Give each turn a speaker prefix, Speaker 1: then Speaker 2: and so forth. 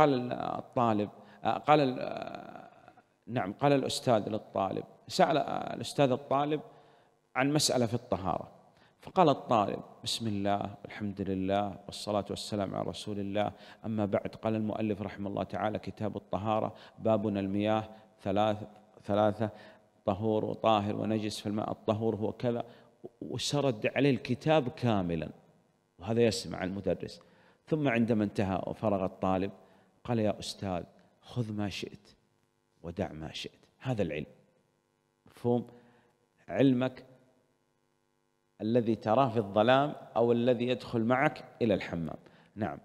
Speaker 1: قال الطالب آه، قال آه، نعم قال الأستاذ للطالب سأل آه، الأستاذ الطالب عن مسألة في الطهارة فقال الطالب بسم الله والحمد لله والصلاة والسلام على رسول الله أما بعد قال المؤلف رحمه الله تعالى كتاب الطهارة بابنا المياه ثلاث ثلاثة طهور وطاهر ونجس في الماء الطهور هو كذا وسرد عليه الكتاب كاملا وهذا يسمع المدرس ثم عندما انتهى وفرغ الطالب قال يا أستاذ خذ ما شئت ودع ما شئت هذا العلم مفهوم علمك الذي تراه في الظلام أو الذي يدخل معك إلى الحمام نعم